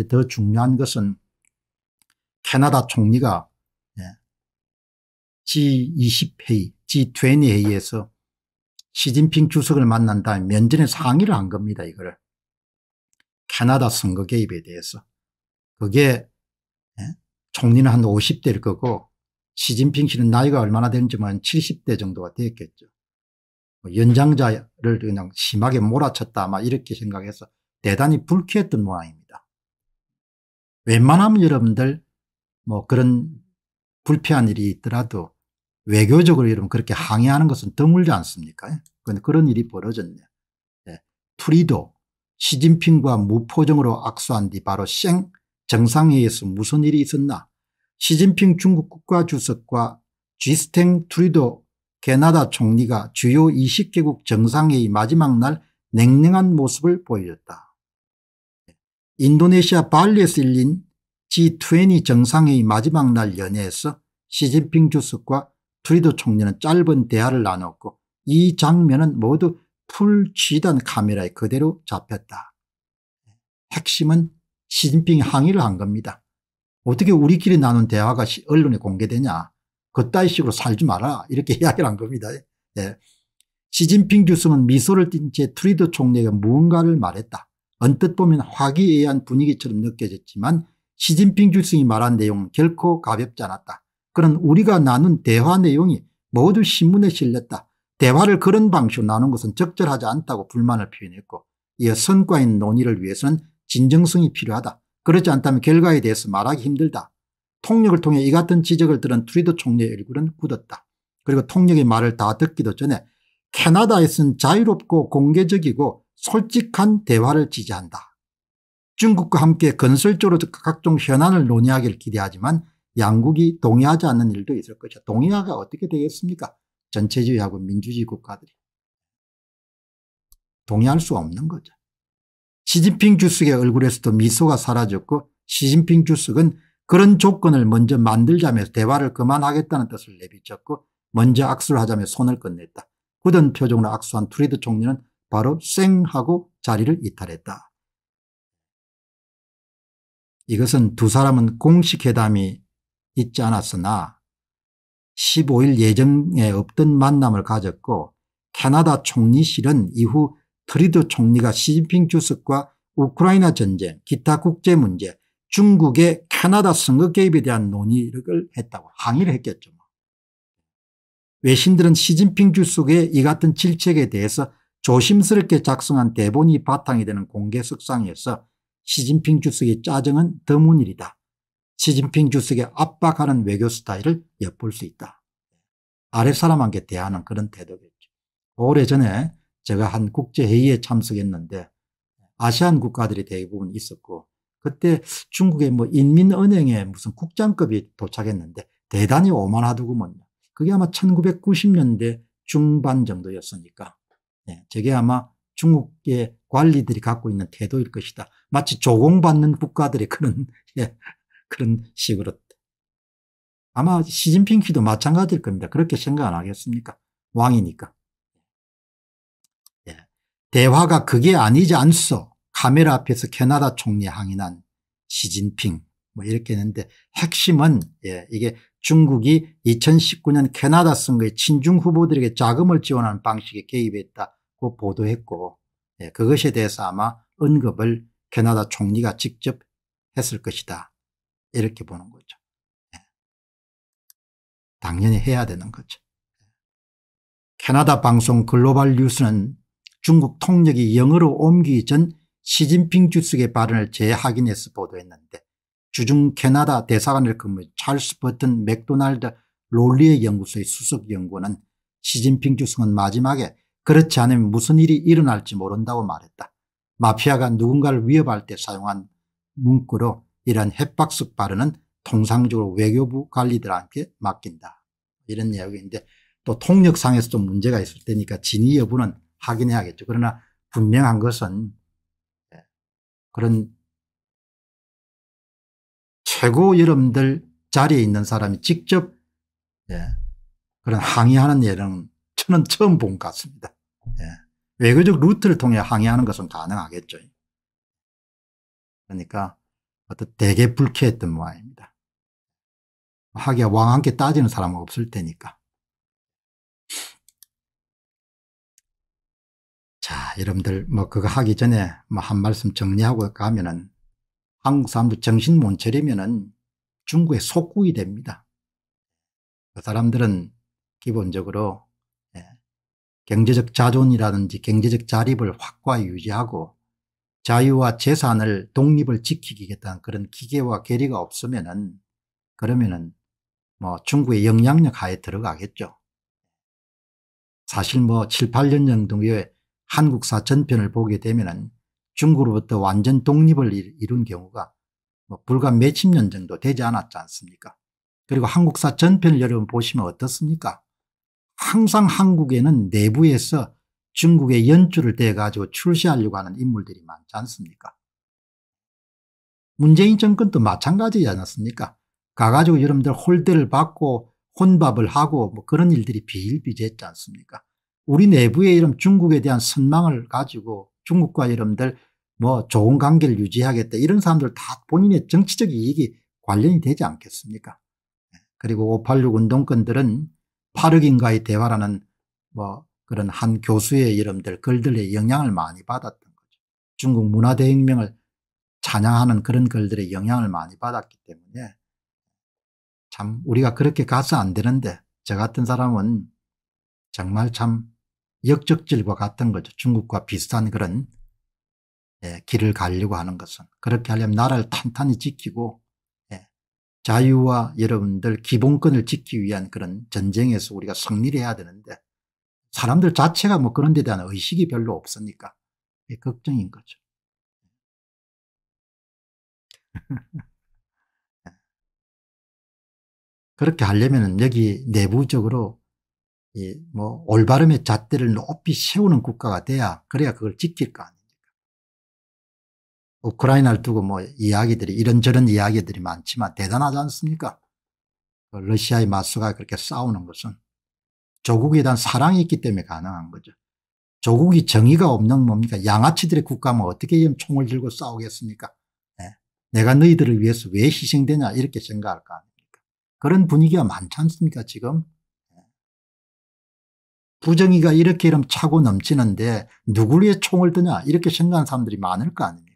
이제 더 중요한 것은 캐나다 총리가 예, G20 회의, G20 회의에서 시진핑 주석을 만난 다음 에 면전에 상의를 한 겁니다. 이거를. 캐나다 선거 개입에 대해서. 그게 예, 총리는 한 50대일 거고 시진핑 씨는 나이가 얼마나 되는지만 70대 정도가 되었겠죠. 뭐 연장자를 그냥 심하게 몰아쳤다 아마 이렇게 생각해서 대단히 불쾌했던 모양입니다. 웬만하면 여러분들 뭐 그런 불쾌한 일이 있더라도 외교적으로 여러분 그렇게 항의하는 것은 드물지 않습니까? 예. 그런데 그런 일이 벌어졌네요. 예. 프리도 시진핑과 무포정으로 악수한 뒤 바로 쌩 정상회의에서 무슨 일이 있었나 시진핑 중국 국가주석과 쥐스탱 트리도 캐나다 총리가 주요 20개국 정상회의 마지막 날 냉랭한 모습을 보여줬다. 인도네시아 발리에서 열린 G20 정상회의 마지막 날 연회에서 시진핑 주석과 트리도 총리는 짧은 대화를 나눴고 이 장면은 모두 풀쥐단 카메라에 그대로 잡혔다. 핵심은 시진핑이 항의를 한 겁니다. 어떻게 우리끼리 나눈 대화가 언론에 공개되냐 그따위 식으로 살지 마라 이렇게 이야기를 한 겁니다. 예. 시진핑 주석은 미소를 띤 채 트리도 총리에게 무언가를 말했다. 언뜻 보면 화기애애한 분위기처럼 느껴졌지만 시진핑 주석이 말한 내용은 결코 가볍지 않았다. 그런 우리가 나눈 대화 내용이 모두 신문에 실렸다. 대화를 그런 방식으로 나눈 것은 적절하지 않다고 불만을 표현했고 이어 성과인 논의를 위해서는 진정성이 필요하다. 그렇지 않다면 결과에 대해서 말하기 힘들다. 통역을 통해 이 같은 지적을 들은 트리도 총리의 얼굴은 굳었다. 그리고 통역의 말을 다 듣기도 전에 캐나다에선 자유롭고 공개적이고 솔직한 대화를 지지한다. 중국과 함께 건설적으로 각종 현안을 논의하기를 기대하지만 양국이 동의하지 않는 일도 있을 것이다. 동의가 어떻게 되겠습니까? 전체주의하고 민주주의 국가들이. 동의할 수 없는 거죠. 시진핑 주석의 얼굴에서도 미소가 사라졌고 시진핑 주석은 그런 조건을 먼저 만들자며 대화를 그만하겠다는 뜻을 내비쳤고 먼저 악수를 하자며 손을 끝냈다. 굳은 표정으로 악수한 트리드 총리는 바로 쌩하고 자리를 이탈했다. 이것은 두 사람은 공식 회담이 있지 않았으나 15일 예정에 없던 만남을 가졌고 캐나다 총리실은 이후 트리도 총리가 시진핑 주석과 우크라이나 전쟁, 기타 국제 문제, 중국의 캐나다 선거 개입에 대한 논의를 했다고 항의를 했겠죠. 뭐. 외신들은 시진핑 주석의 이 같은 질책에 대해서 조심스럽게 작성한 대본이 바탕이 되는 공개 석상에서 시진핑 주석의 짜증은 드문 일이다. 시진핑 주석의 압박하는 외교 스타일을 엿볼 수 있다. 아랫사람한테 대하는 그런 태도겠죠. 오래전에 제가 한 국제회의에 참석했는데 아시안 국가들이 대부분 있었고 그때 중국의 뭐 인민은행에 무슨 국장급이 도착했는데 대단히 오만하더구먼요. 그게 아마 1990년대 중반 정도였으니까 네, 저게 아마 중국의 관리들이 갖고 있는 태도일 것이다. 마치 조공받는 국가들의 그런 예, 그런 식으로 아마 시진핑 키도 마찬가지일 겁니다. 그렇게 생각 안 하겠습니까? 왕이니까. 예. 대화가 그게 아니지 않소. 카메라 앞에서 캐나다 총리 항의난 시진핑. 뭐 이렇게 했는데 핵심은 예, 이게 중국이 2019년 캐나다 선거에 친중 후보들에게 자금을 지원하는 방식에 개입했다고 보도했고 예, 그것에 대해서 아마 언급을 캐나다 총리가 직접 했을 것이다 이렇게 보는 거죠. 예. 당연히 해야 되는 거죠. 캐나다 방송 글로벌 뉴스는 중국 통역이 영어로 옮기기 전 시진핑 주석의 발언을 재확인해서 보도했는데 주중 캐나다 대사관을 근무 해 찰스 버튼 맥도날드 롤리의 연구소의 수석연구원은 시진핑 주석은 마지막에 그렇지 않으면 무슨 일이 일어날지 모른다고 말했다. 마피아가 누군가를 위협할 때 사용한 문구로 이런 햇박석 발언은 통상적으로 외교부 관리들한테 맡긴다. 이런 이야기인데 또 통역상에서 좀 문제가 있을 테니까 진위 여부는 확인해야겠죠. 그러나 분명한 것은 예, 그런 최고 여러분들 자리에 있는 사람이 직접 예, 그런 항의하는 예는 저는 처음 본 것 같습니다. 예. 외교적 루트를 통해 항의하는 것은 가능하겠죠. 그러니까 어떤 되게 불쾌했던 모양입니다. 하기에왕 함께 따지는 사람은 없을 테니까. 자, 여러분들 뭐 그거 하기 전에 뭐 한 말씀 정리하고 가면은 한국 사람들 정신 못 차리면은 중국의 속국이 됩니다. 그 사람들은 기본적으로 예, 경제적 자존이라든지 경제적 자립을 확고히 유지하고 자유와 재산을 독립을 지키겠다는 그런 기계와 계리가 없으면은 그러면은 뭐 중국의 영향력 하에 들어가겠죠. 사실 뭐 7, 8년 정도의 한국사 전편을 보게 되면은 중국으로부터 완전 독립을 이룬 경우가 뭐 불과 몇십 년 정도 되지 않았지 않습니까? 그리고 한국사 전편을 여러분 보시면 어떻습니까? 항상 한국에는 내부에서 중국의 연주를 대가지고 출시하려고 하는 인물들이 많지 않습니까? 문재인 정권도 마찬가지지 않았습니까? 가가지고 여러분들 홀대를 받고 혼밥을 하고 뭐 그런 일들이 비일비재했지 않습니까? 우리 내부에 이런 중국에 대한 선망을 가지고 중국과 이름들 뭐 좋은 관계를 유지하겠다 이런 사람들 다 본인의 정치적 이익이 관련이 되지 않겠습니까 예, 그리고 586 운동권들은 파르긴과의 대화라는 뭐 그런 한 교수의 이름들 글들의 영향을 많이 받았던 거죠. 중국 문화대혁명을 찬양하는 그런 글들의 영향을 많이 받았기 때문에 참 우리가 그렇게 가서 안 되는데 저 같은 사람은 정말 참 역적질과 같은 거죠. 중국과 비슷한 그런 예, 길을 가려고 하는 것은 그렇게 하려면 나라를 탄탄히 지키고 예, 자유와 여러분들 기본권을 지키기 위한 그런 전쟁에서 우리가 승리를 해야 되는데 사람들 자체가 뭐 그런 데 대한 의식이 별로 없으니까 예, 걱정인 거죠. 예. 그렇게 하려면 여기 내부적으로 이뭐 올바름의 잣대를 높이 세우는 국가가 돼야 그래야 그걸 지킬 거 아닙니까. 우크라이나를 두고 뭐 이야기들이 이런저런 이야기들이 많지만 대단하지 않습니까? 그 러시아의 마스가 그렇게 싸우는 것은 조국에 대한 사랑이 있기 때문에 가능한 거죠. 조국이 정의가 없는 뭡니까? 양아치들의 국가면 어떻게 총을 들고 싸우겠습니까? 네. 내가 너희들을 위해서 왜 희생되냐 이렇게 생각할 거 아닙니까? 그런 분위기가 많지 않습니까 지금? 부정의가 이렇게 이름 차고 넘치는데 누구를 위해 총을 드냐 이렇게 생각하는 사람들이 많을 거 아닙니까